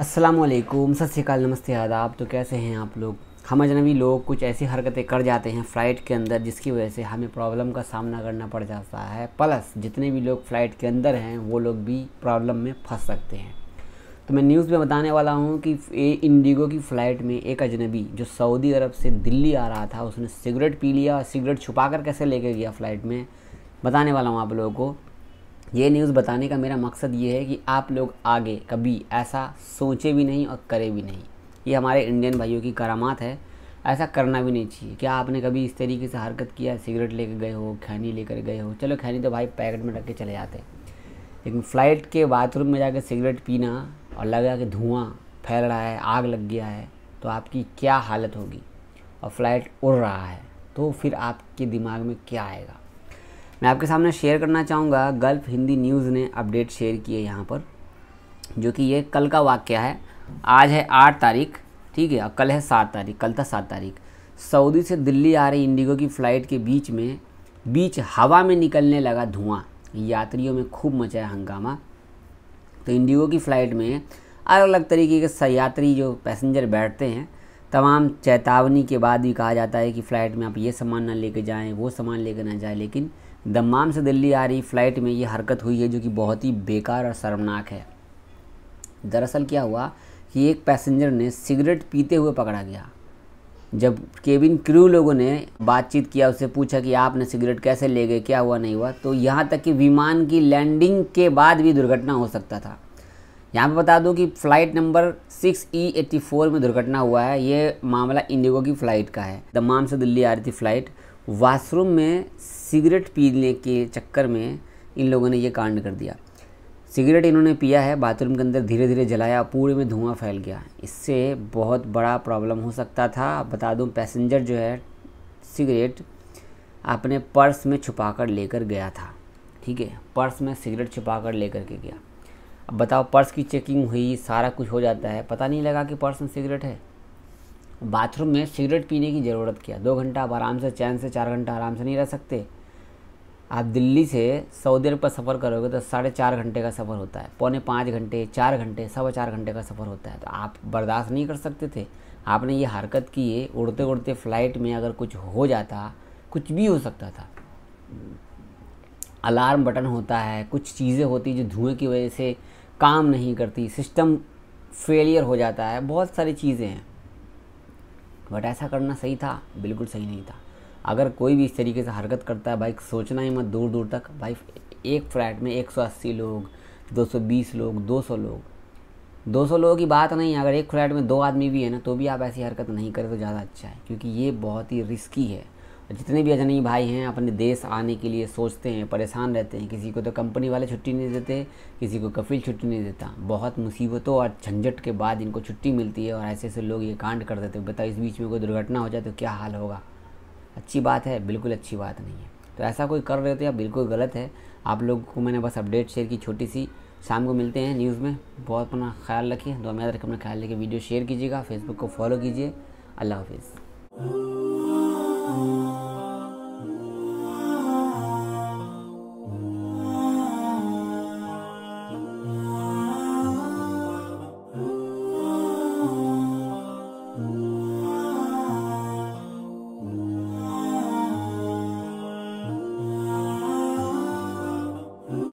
असलकुम सत श्रीकाल नमस्ते आदाब तो कैसे हैं आप लोग हम अजनबी लोग कुछ ऐसी हरकतें कर जाते हैं फ़्लाइट के अंदर जिसकी वजह से हमें प्रॉब्लम का सामना करना पड़ जाता है प्लस जितने भी लोग फ़्लाइट के अंदर हैं वो लोग भी प्रॉब्लम में फंस सकते हैं तो मैं न्यूज़ में बताने वाला हूँ कि ए इंडिगो की फ़्लाइट में एक अजनबी जो सऊदी अरब से दिल्ली आ रहा था उसने सिगरेट पी लिया और सिगरेट छुपा कर कैसे लेके गया फ़्लाइट में बताने वाला हूँ आप लोगों को ये न्यूज़ बताने का मेरा मकसद ये है कि आप लोग आगे कभी ऐसा सोचे भी नहीं और करें भी नहीं ये हमारे इंडियन भाइयों की करामात है ऐसा करना भी नहीं चाहिए क्या आपने कभी इस तरीके से हरकत किया सिगरेट लेकर गए हो खैनी लेकर गए हो चलो खैनी तो भाई पैकेट में रख के चले जाते लेकिन फ़्लाइट के बाथरूम में जाकर सिगरेट पीना और लगा कि धुआं फैल रहा है आग लग गया है तो आपकी क्या हालत होगी और फ्लाइट उड़ रहा है तो फिर आपके दिमाग में क्या आएगा मैं आपके सामने शेयर करना चाहूँगा गल्फ हिंदी न्यूज़ ने अपडेट शेयर किए यहाँ पर जो कि ये कल का वाक्य है आज है आठ तारीख ठीक है कल है सात तारीख कल था सात तारीख सऊदी से दिल्ली आ रही इंडिगो की फ़्लाइट के बीच में बीच हवा में निकलने लगा धुआं यात्रियों में खूब मचाया हंगामा तो इंडिगो की फ़्लाइट में अलग अलग तरीके के यात्री जो पैसेंजर बैठते हैं तमाम चेतावनी के बाद भी कहा जाता है कि फ़्लाइट में आप ये सामान ना लेके जाएं वो सामान लेके ना जाएं लेकिन दमाम से दिल्ली आ रही फ़्लाइट में ये हरकत हुई है जो कि बहुत ही बेकार और शर्मनाक है दरअसल क्या हुआ कि एक पैसेंजर ने सिगरेट पीते हुए पकड़ा गया जब केबिन क्रू लोगों ने बातचीत किया उससे पूछा कि आपने सिगरेट कैसे ले गए क्या हुआ नहीं हुआ तो यहाँ तक कि विमान की लैंडिंग के बाद भी दुर्घटना हो सकता था यहाँ पे बता दूँ कि flight number six E eighty four में दुर्घटना हुआ है ये मामला इंडिगो की फ़्लाइट का है दमाम से दिल्ली आ रही थी फ़्लाइट वाशरूम में सिगरेट पीने के चक्कर में इन लोगों ने ये कांड कर दिया सिगरेट इन्होंने पिया है बाथरूम के अंदर धीरे धीरे जलाया पूरे में धुआं फैल गया इससे बहुत बड़ा प्रॉब्लम हो सकता था बता दूँ पैसेंजर जो है सिगरेट अपने पर्स में छुपा कर लेकर गया था ठीक है पर्स में सिगरेट छुपा कर लेकर के गया अब बताओ पर्स की चेकिंग हुई सारा कुछ हो जाता है पता नहीं लगा कि पर्स में सिगरेट है बाथरूम में सिगरेट पीने की ज़रूरत क्या दो घंटा आप आराम से चैन से चार घंटा आराम से नहीं रह सकते आप दिल्ली से सऊदी अरब का सफ़र करोगे तो साढ़े चार घंटे का सफ़र होता है पौने पाँच घंटे चार घंटे सवा चार घंटे का सफ़र होता है तो आप बर्दाश्त नहीं कर सकते थे आपने ये हरकत की है उड़ते उड़ते फ्लाइट में अगर कुछ हो जाता कुछ भी हो सकता था अलार्म बटन होता है कुछ चीज़ें होती जो धुएँ की वजह से काम नहीं करती सिस्टम फेलियर हो जाता है बहुत सारी चीज़ें हैं बट ऐसा करना सही था बिल्कुल सही नहीं था अगर कोई भी इस तरीके से हरकत करता है भाई सोचना ही मत दूर दूर तक भाई एक फ्लैट में 180 लोग 220 लोग 200 लोग 200 लोगों की बात नहीं है अगर एक फ्लैट में दो आदमी भी है ना तो भी आप ऐसी हरकत नहीं करें तो ज़्यादा अच्छा है क्योंकि ये बहुत ही रिस्की है जितने भी अजनबी भाई हैं अपने देश आने के लिए सोचते हैं परेशान रहते हैं किसी को तो कंपनी वाले छुट्टी नहीं देते किसी को कफिल छुट्टी नहीं देता बहुत मुसीबतों और झंझट के बाद इनको छुट्टी मिलती है और ऐसे ऐसे लोग ये कांड कर देते हैं बताओ इस बीच में कोई दुर्घटना हो जाए तो क्या हाल होगा अच्छी बात है बिल्कुल अच्छी बात नहीं है तो ऐसा कोई कर रहे हो तो या बिल्कुल गलत है आप लोगों को मैंने बस अपडेट शेयर की छोटी सी शाम को मिलते हैं न्यूज़ में बहुत अपना ख्याल रखिए दो याद अपना ख्याल रखिए वीडियो शेयर कीजिएगा फेसबुक को फॉलो कीजिए अल्लाह हाफिज़